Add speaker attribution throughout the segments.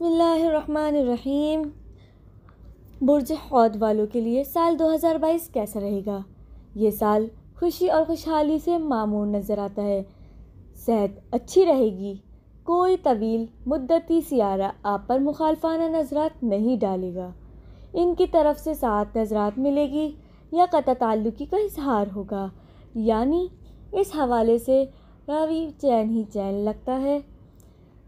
Speaker 1: बसमीम बुरज हौद वालों के लिए साल 2022 कैसा रहेगा ये साल खुशी और खुशहाली से मामूर नज़र आता है सेहत अच्छी रहेगी कोई तवील मुद्दती सियारा आप पर मुखालफाना नज़रात नहीं डालेगा इनकी तरफ से सात नज़रात मिलेगी या क़त ताल्लुकी का इजहार होगा यानी इस हवाले से रवि चैन ही चैन लगता है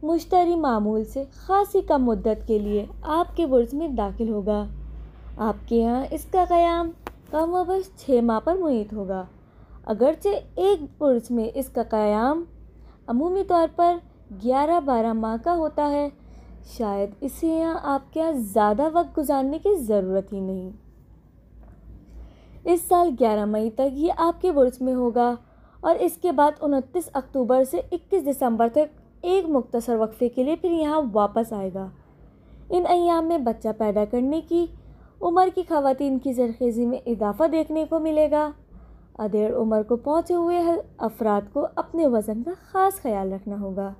Speaker 1: मुश्तरी मामूल से खासी कम मुद्दत के लिए आपके बुर्ज में दाखिल होगा आपके यहाँ इसका क़्याम कम बस छः माह पर मुहित होगा अगरचे एक बुर्ज में इसका क़्याम अमूमी तौर पर ग्यारह बारह माह का होता है शायद इसे यहाँ आपके यहाँ ज़्यादा वक्त गुजारने की ज़रूरत ही नहीं इस साल 11 मई तक ये आपके बुर्ज में होगा और इसके बाद 29 अक्टूबर से 21 दिसंबर तक एक मुख्तर वक्फे के लिए फिर यहाँ वापस आएगा इन अयाम में बच्चा पैदा करने की उम्र की खातन की जरखेज़ी में इजाफा देखने को मिलेगा अधेड़ उम्र को पहुँचे हुए हर अफराद को अपने वज़न का ख़ास ख्याल रखना होगा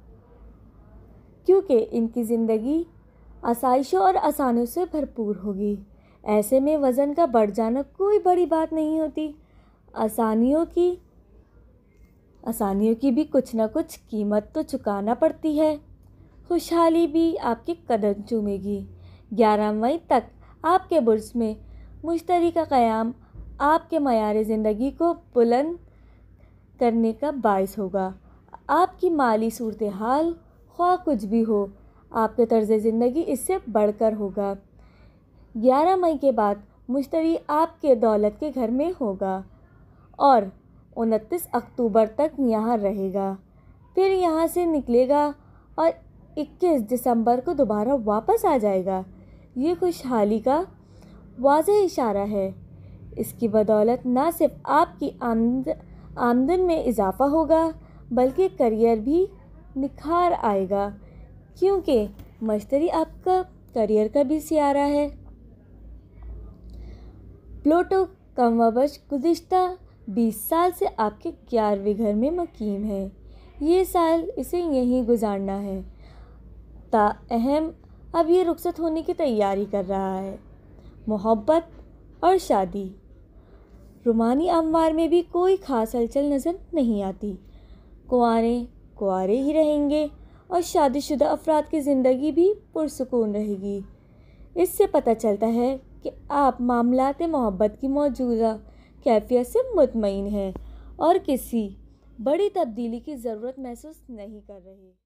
Speaker 1: क्योंकि इनकी ज़िंदगी आसाइशों और आसानियों से भरपूर होगी ऐसे में वज़न का बढ़ जाना कोई बड़ी बात नहीं होती आसानियों की आसानियों की भी कुछ ना कुछ कीमत तो चुकाना पड़ती है खुशहाली भी आपके कदम चूमेगी ग्यारह मई तक आपके बुर्ज में मुश्तरी का क़्याम आपके मैार ज़िंदगी को बुलंद करने का बायस होगा आपकी माली सूरत हाल ख्वा कुछ भी हो आपके तर्ज ज़िंदगी इससे बढ़कर होगा ग्यारह मई के बाद मुश्तरी आपके दौलत के घर में होगा और उनतीस अक्टूबर तक यहाँ रहेगा फिर यहाँ से निकलेगा और 21 दिसंबर को दोबारा वापस आ जाएगा ये खुशहाली का वाज इशारा है इसकी बदौलत ना सिर्फ आपकी आमद आमदन में इजाफा होगा बल्कि करियर भी निखार आएगा क्योंकि मशतरी आपका करियर का भी सियारा है प्लोटो कमवश गुज्तर बीस साल से आपके ग्यारहवें घर में मकीम है ये साल इसे यहीं गुजारना है ता अहम अब ये रुखसत होने की तैयारी कर रहा है मोहब्बत और शादी रुमानी अमवार में भी कोई खास हलचल नज़र नहीं आती कुआरे कुआरे ही रहेंगे और शादीशुदा अफराद की ज़िंदगी भी पुरसकून रहेगी इससे पता चलता है कि आप मामलाते मोहब्बत की मौजूदा कैफियत से मुतमिन हैं और किसी बड़ी तब्दीली की ज़रूरत महसूस नहीं कर रहे